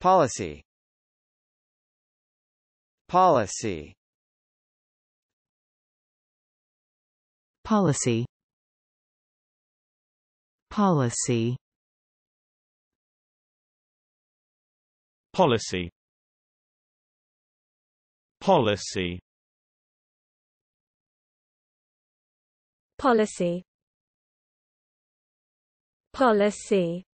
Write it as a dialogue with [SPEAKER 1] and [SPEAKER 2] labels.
[SPEAKER 1] Policy Policy Policy Policy Policy Policy Policy Policy